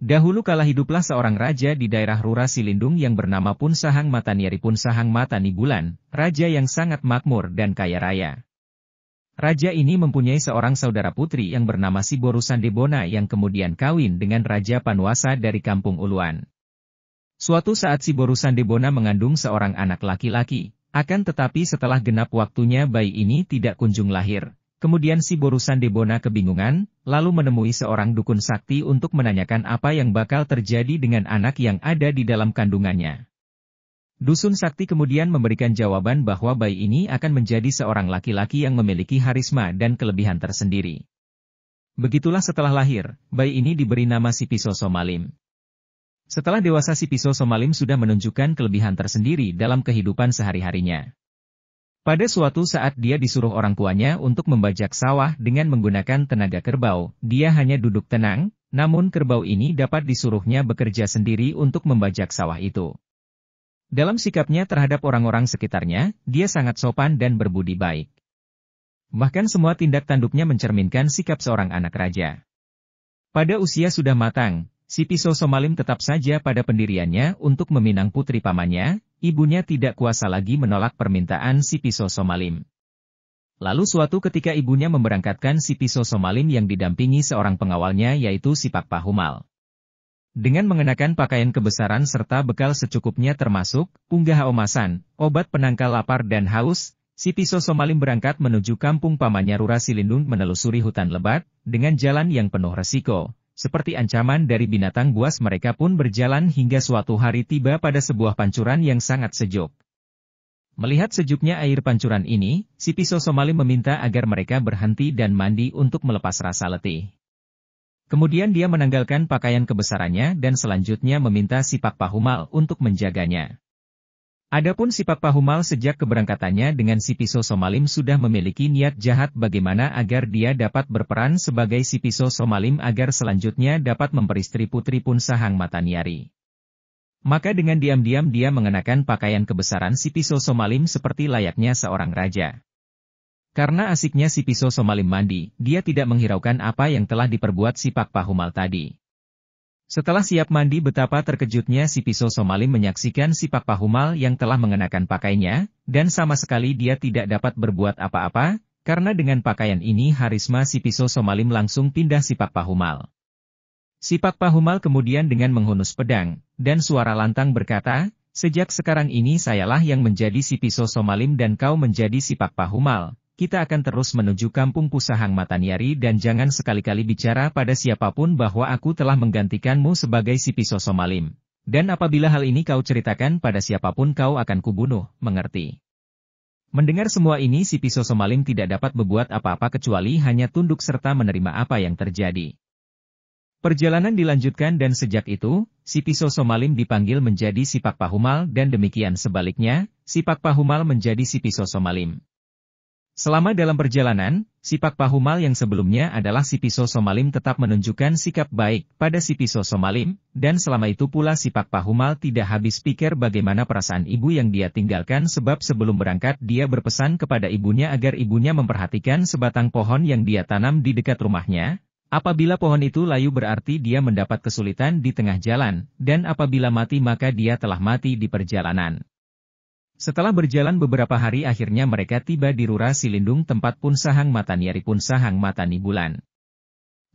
Dahulu kala hiduplah seorang raja di daerah Rura Silindung yang bernama Punsahang Mataniari Punsahang Matani Bulan, raja yang sangat makmur dan kaya raya. Raja ini mempunyai seorang saudara putri yang bernama Siborusan Debona yang kemudian kawin dengan Raja Panwasa dari kampung Uluan. Suatu saat Siborusan Debona mengandung seorang anak laki-laki, akan tetapi setelah genap waktunya bayi ini tidak kunjung lahir. Kemudian si Borusan Debona kebingungan, lalu menemui seorang dukun sakti untuk menanyakan apa yang bakal terjadi dengan anak yang ada di dalam kandungannya. Dusun Sakti kemudian memberikan jawaban bahwa bayi ini akan menjadi seorang laki-laki yang memiliki harisma dan kelebihan tersendiri. Begitulah setelah lahir, bayi ini diberi nama Si Sipiso Somalim. Setelah dewasa Si Sipiso Somalim sudah menunjukkan kelebihan tersendiri dalam kehidupan sehari-harinya. Pada suatu saat dia disuruh orang tuanya untuk membajak sawah dengan menggunakan tenaga kerbau, dia hanya duduk tenang, namun kerbau ini dapat disuruhnya bekerja sendiri untuk membajak sawah itu. Dalam sikapnya terhadap orang-orang sekitarnya, dia sangat sopan dan berbudi baik. Bahkan semua tindak tanduknya mencerminkan sikap seorang anak raja. Pada usia sudah matang, si Piso Somalim tetap saja pada pendiriannya untuk meminang putri pamannya, ibunya tidak kuasa lagi menolak permintaan si Piso Somalim. Lalu suatu ketika ibunya memberangkatkan si Piso Somalim yang didampingi seorang pengawalnya yaitu si Pak Pahumal. Dengan mengenakan pakaian kebesaran serta bekal secukupnya termasuk, unggah omasan, obat penangkal lapar dan haus, si Piso Somalim berangkat menuju kampung pamannya Rura Silindung menelusuri hutan lebat, dengan jalan yang penuh resiko, seperti ancaman dari binatang buas mereka pun berjalan hingga suatu hari tiba pada sebuah pancuran yang sangat sejuk. Melihat sejuknya air pancuran ini, si pisau Somali meminta agar mereka berhenti dan mandi untuk melepas rasa letih. Kemudian dia menanggalkan pakaian kebesarannya dan selanjutnya meminta si Pak Pahumal untuk menjaganya. Adapun si Pahumal sejak keberangkatannya dengan si Piso Somalim sudah memiliki niat jahat bagaimana agar dia dapat berperan sebagai si Piso Somalim agar selanjutnya dapat memperistri putri mata Mataniari. Maka dengan diam-diam dia mengenakan pakaian kebesaran si Piso Somalim seperti layaknya seorang raja. Karena asiknya si Piso Somalim mandi, dia tidak menghiraukan apa yang telah diperbuat si Pak Pahumal tadi. Setelah siap mandi betapa terkejutnya si pisau Somali menyaksikan si Pak Pahumal yang telah mengenakan pakainya, dan sama sekali dia tidak dapat berbuat apa-apa, karena dengan pakaian ini Harisma si pisau Somali langsung pindah si Pak Pahumal. Si Pak Pahumal kemudian dengan menghunus pedang, dan suara lantang berkata, Sejak sekarang ini sayalah yang menjadi si pisau Somalim dan kau menjadi si Pak Pahumal, kita akan terus menuju kampung Pusahang Mataniari dan jangan sekali-kali bicara pada siapapun bahwa aku telah menggantikanmu sebagai si Pisoso Malim. Dan apabila hal ini kau ceritakan pada siapapun kau akan kubunuh, mengerti. Mendengar semua ini si Pisoso Malim tidak dapat berbuat apa-apa kecuali hanya tunduk serta menerima apa yang terjadi. Perjalanan dilanjutkan dan sejak itu, si Pisoso Malim dipanggil menjadi si Pak Pahumal dan demikian sebaliknya, si Pak Pahumal menjadi si Pisoso Malim. Selama dalam perjalanan, Sipak Pahumal yang sebelumnya adalah Sipiso Somalim tetap menunjukkan sikap baik pada Sipiso Somalim, dan selama itu pula Sipak Pahumal tidak habis pikir bagaimana perasaan ibu yang dia tinggalkan sebab sebelum berangkat dia berpesan kepada ibunya agar ibunya memperhatikan sebatang pohon yang dia tanam di dekat rumahnya, Apabila pohon itu layu berarti dia mendapat kesulitan di tengah jalan, dan apabila mati maka dia telah mati di perjalanan. Setelah berjalan beberapa hari akhirnya mereka tiba di Rura Silindung tempat pun sahang mataniari pun sahang matani bulan.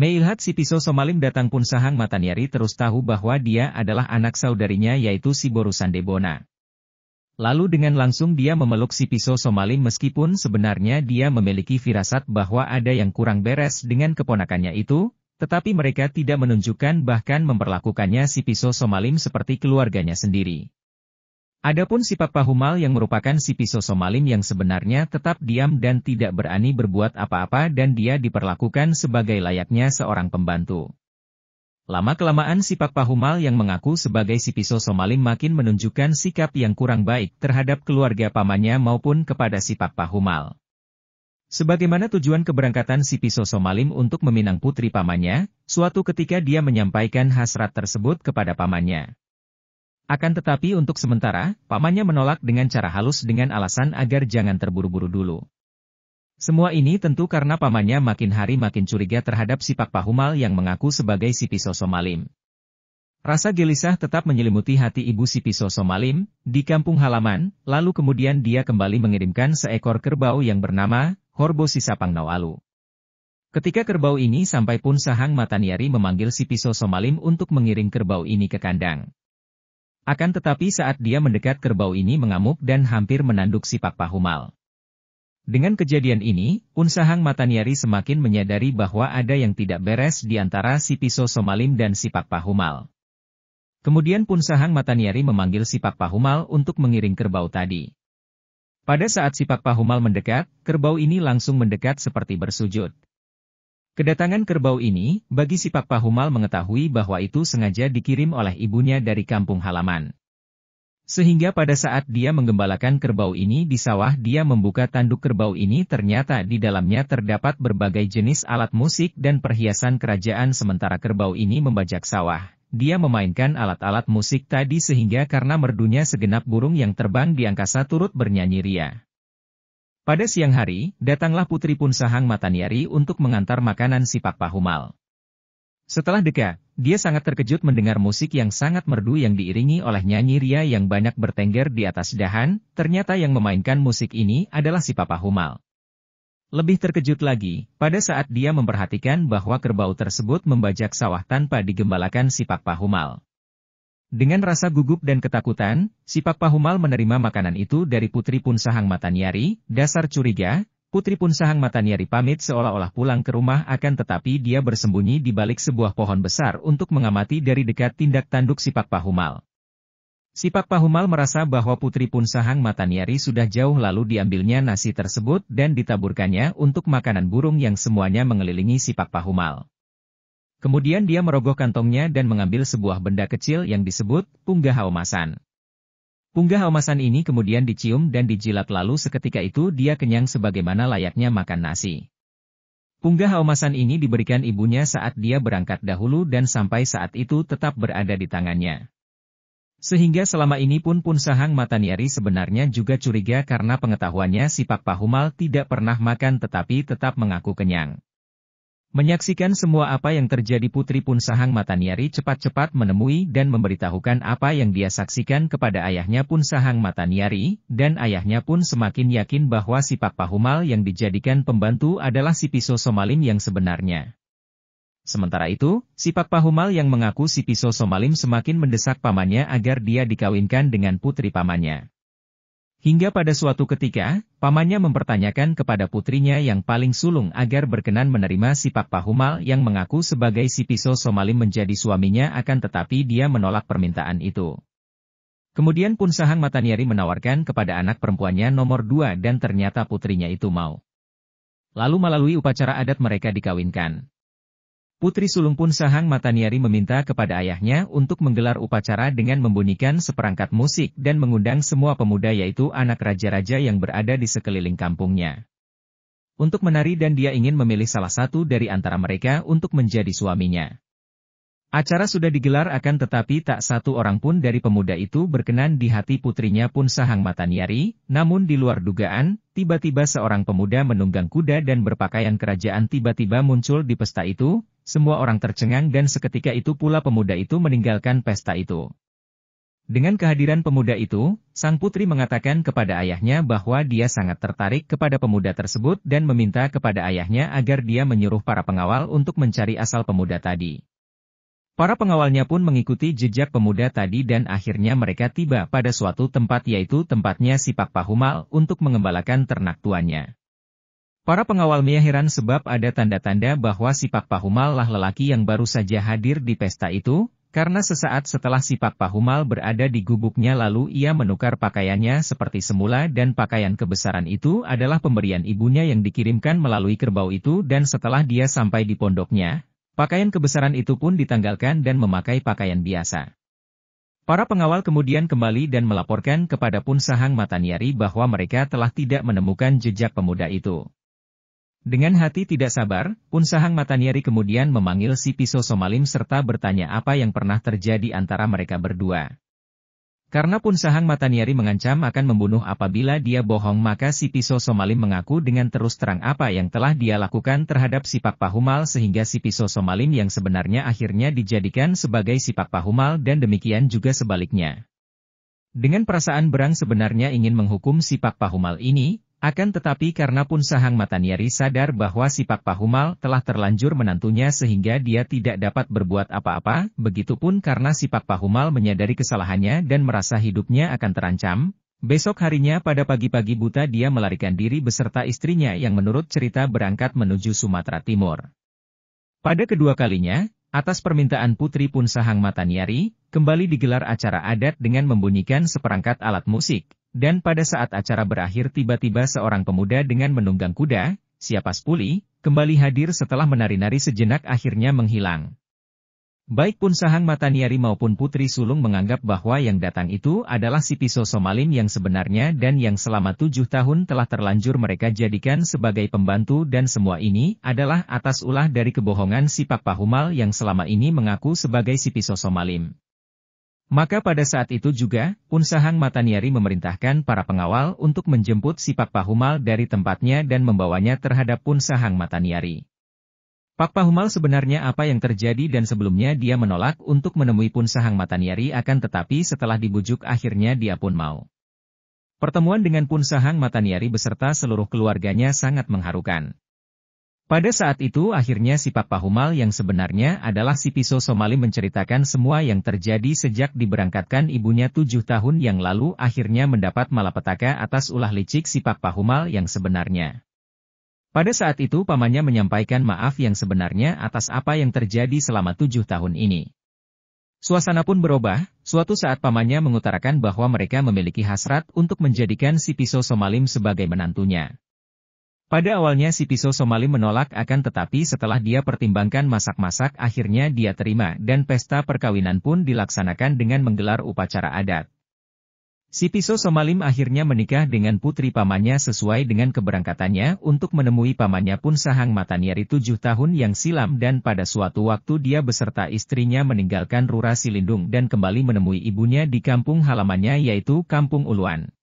Meilhat Piso Somalim datang pun sahang mataniari terus tahu bahwa dia adalah anak saudarinya yaitu si Borusan Debona. Lalu dengan langsung dia memeluk si Piso Somalim meskipun sebenarnya dia memiliki firasat bahwa ada yang kurang beres dengan keponakannya itu, tetapi mereka tidak menunjukkan bahkan memperlakukannya si Piso Somalim seperti keluarganya sendiri. Adapun si Papa yang merupakan si pisau somalin yang sebenarnya tetap diam dan tidak berani berbuat apa-apa dan dia diperlakukan sebagai layaknya seorang pembantu. Lama-kelamaan si Papa yang mengaku sebagai si pisau somalin makin menunjukkan sikap yang kurang baik terhadap keluarga pamannya maupun kepada si Papa Sebagaimana tujuan keberangkatan si pisau somalin untuk meminang putri pamannya, suatu ketika dia menyampaikan hasrat tersebut kepada pamannya. Akan tetapi untuk sementara, pamannya menolak dengan cara halus dengan alasan agar jangan terburu-buru dulu. Semua ini tentu karena pamannya makin hari makin curiga terhadap si Pak Pahumal yang mengaku sebagai Piso Somalim. Rasa gelisah tetap menyelimuti hati ibu Piso Somalim, di kampung halaman, lalu kemudian dia kembali mengirimkan seekor kerbau yang bernama, Horbo Sisapang Nawalu. Ketika kerbau ini sampai pun Sahang Mataniari memanggil Piso Somalim untuk mengiring kerbau ini ke kandang. Akan tetapi saat dia mendekat kerbau ini mengamuk dan hampir menanduk si Pak Pahumal. Dengan kejadian ini, Unsahang Mataniari semakin menyadari bahwa ada yang tidak beres di antara si Piso Somalim dan si Pak Pahumal. Kemudian Punsahang Mataniari memanggil si Pak Pahumal untuk mengiring kerbau tadi. Pada saat si Pak Pahumal mendekat, kerbau ini langsung mendekat seperti bersujud. Kedatangan kerbau ini, bagi si Papa Humal mengetahui bahwa itu sengaja dikirim oleh ibunya dari kampung halaman. Sehingga pada saat dia menggembalakan kerbau ini di sawah dia membuka tanduk kerbau ini ternyata di dalamnya terdapat berbagai jenis alat musik dan perhiasan kerajaan sementara kerbau ini membajak sawah. Dia memainkan alat-alat musik tadi sehingga karena merdunya segenap burung yang terbang di angkasa turut bernyanyi ria. Pada siang hari, datanglah Putri Pun Sahang Mataniari untuk mengantar makanan si Pak pahumal. Setelah deka, dia sangat terkejut mendengar musik yang sangat merdu yang diiringi oleh nyanyi Ria yang banyak bertengger di atas dahan, ternyata yang memainkan musik ini adalah si Papa Humal. Lebih terkejut lagi, pada saat dia memperhatikan bahwa kerbau tersebut membajak sawah tanpa digembalakan si Papa Humal. Dengan rasa gugup dan ketakutan, si Pak Pahumal menerima makanan itu dari Putri Punsahang Matanyari, dasar curiga, Putri Punsahang Matanyari pamit seolah-olah pulang ke rumah akan tetapi dia bersembunyi di balik sebuah pohon besar untuk mengamati dari dekat tindak tanduk si Pak Pahumal. Si Pak Pahumal merasa bahwa Putri Punsahang Matanyari sudah jauh lalu diambilnya nasi tersebut dan ditaburkannya untuk makanan burung yang semuanya mengelilingi si Pak Pahumal. Kemudian dia merogoh kantongnya dan mengambil sebuah benda kecil yang disebut punggah haumasan. Punggah haumasan ini kemudian dicium dan dijilat lalu seketika itu dia kenyang sebagaimana layaknya makan nasi. Punggah haumasan ini diberikan ibunya saat dia berangkat dahulu dan sampai saat itu tetap berada di tangannya. Sehingga selama ini pun pun sahang Mataniari sebenarnya juga curiga karena pengetahuannya si Pak Pahumal tidak pernah makan tetapi tetap mengaku kenyang. Menyaksikan semua apa yang terjadi Putri pun Sahang Mataniari cepat-cepat menemui dan memberitahukan apa yang dia saksikan kepada ayahnya pun Sahang Mataniari, dan ayahnya pun semakin yakin bahwa si Pak Pahumal yang dijadikan pembantu adalah si Piso Somalim yang sebenarnya. Sementara itu, si Pak Pahumal yang mengaku si Piso Somalim semakin mendesak pamannya agar dia dikawinkan dengan putri pamannya. Hingga pada suatu ketika, pamannya mempertanyakan kepada putrinya yang paling sulung agar berkenan menerima si Pak Pahumal yang mengaku sebagai si Piso Somalim menjadi suaminya akan tetapi dia menolak permintaan itu. Kemudian pun Sahang Mataniari menawarkan kepada anak perempuannya nomor dua dan ternyata putrinya itu mau. Lalu melalui upacara adat mereka dikawinkan. Putri sulung pun Sahang Mataniari meminta kepada ayahnya untuk menggelar upacara dengan membunyikan seperangkat musik dan mengundang semua pemuda yaitu anak raja-raja yang berada di sekeliling kampungnya. Untuk menari dan dia ingin memilih salah satu dari antara mereka untuk menjadi suaminya. Acara sudah digelar akan tetapi tak satu orang pun dari pemuda itu berkenan di hati putrinya pun Sahang Mataniari, namun di luar dugaan, tiba-tiba seorang pemuda menunggang kuda dan berpakaian kerajaan tiba-tiba muncul di pesta itu, semua orang tercengang dan seketika itu pula pemuda itu meninggalkan pesta itu. Dengan kehadiran pemuda itu, sang putri mengatakan kepada ayahnya bahwa dia sangat tertarik kepada pemuda tersebut dan meminta kepada ayahnya agar dia menyuruh para pengawal untuk mencari asal pemuda tadi. Para pengawalnya pun mengikuti jejak pemuda tadi dan akhirnya mereka tiba pada suatu tempat yaitu tempatnya Si Pak Pahumal untuk mengembalakan ternak tuannya. Para pengawal Mia heran sebab ada tanda-tanda bahwa Si Pak Pahumal lah lelaki yang baru saja hadir di pesta itu, karena sesaat setelah Si Pak Pahumal berada di gubuknya lalu ia menukar pakaiannya seperti semula dan pakaian kebesaran itu adalah pemberian ibunya yang dikirimkan melalui kerbau itu dan setelah dia sampai di pondoknya, Pakaian kebesaran itu pun ditanggalkan dan memakai pakaian biasa. Para pengawal kemudian kembali dan melaporkan kepada pun Sahang Mataniari bahwa mereka telah tidak menemukan jejak pemuda itu. Dengan hati tidak sabar, pun Sahang Mataniari kemudian memanggil si Piso Somalim serta bertanya apa yang pernah terjadi antara mereka berdua. Karena pun Sahang Mataniari mengancam akan membunuh apabila dia bohong maka si Piso Somalim mengaku dengan terus terang apa yang telah dia lakukan terhadap si Sipak Pahumal sehingga si Piso Somalim yang sebenarnya akhirnya dijadikan sebagai si Sipak Pahumal dan demikian juga sebaliknya. Dengan perasaan berang sebenarnya ingin menghukum si Sipak Pahumal ini, akan tetapi karena pun Sahang Mataniari sadar bahwa Sipak Pahumal telah terlanjur menantunya sehingga dia tidak dapat berbuat apa-apa, begitupun karena Sipak Pahumal menyadari kesalahannya dan merasa hidupnya akan terancam, besok harinya pada pagi-pagi buta dia melarikan diri beserta istrinya yang menurut cerita berangkat menuju Sumatera Timur. Pada kedua kalinya, atas permintaan Putri pun Sahang Mataniari, kembali digelar acara adat dengan membunyikan seperangkat alat musik dan pada saat acara berakhir tiba-tiba seorang pemuda dengan menunggang kuda, siapa Spuli, kembali hadir setelah menari-nari sejenak akhirnya menghilang. Baik pun Sahang Mataniari maupun Putri Sulung menganggap bahwa yang datang itu adalah si pisau Somalim yang sebenarnya dan yang selama tujuh tahun telah terlanjur mereka jadikan sebagai pembantu dan semua ini adalah atas ulah dari kebohongan si Pak Pahumal yang selama ini mengaku sebagai si pisau Somalim. Maka pada saat itu juga, Unsahang Mataniari memerintahkan para pengawal untuk menjemput si Pahumal dari tempatnya dan membawanya terhadap Unsahang Mataniari. Pak Pahumal sebenarnya apa yang terjadi dan sebelumnya dia menolak untuk menemui Punsahang Mataniari akan tetapi setelah dibujuk akhirnya dia pun mau. Pertemuan dengan Punsahang Mataniari beserta seluruh keluarganya sangat mengharukan. Pada saat itu akhirnya si Papa Humal yang sebenarnya adalah si Piso Somali menceritakan semua yang terjadi sejak diberangkatkan ibunya tujuh tahun yang lalu akhirnya mendapat malapetaka atas ulah licik si Papa Humal yang sebenarnya. Pada saat itu pamannya menyampaikan maaf yang sebenarnya atas apa yang terjadi selama tujuh tahun ini. Suasana pun berubah, suatu saat pamannya mengutarakan bahwa mereka memiliki hasrat untuk menjadikan si Piso Somalim sebagai menantunya. Pada awalnya si pisau Somali menolak akan tetapi setelah dia pertimbangkan masak-masak akhirnya dia terima dan pesta perkawinan pun dilaksanakan dengan menggelar upacara adat. Si pisau Somalim akhirnya menikah dengan putri pamannya sesuai dengan keberangkatannya untuk menemui pamannya pun Sahang Mataniari tujuh tahun yang silam dan pada suatu waktu dia beserta istrinya meninggalkan Rura Silindung dan kembali menemui ibunya di kampung halamannya yaitu Kampung Uluan.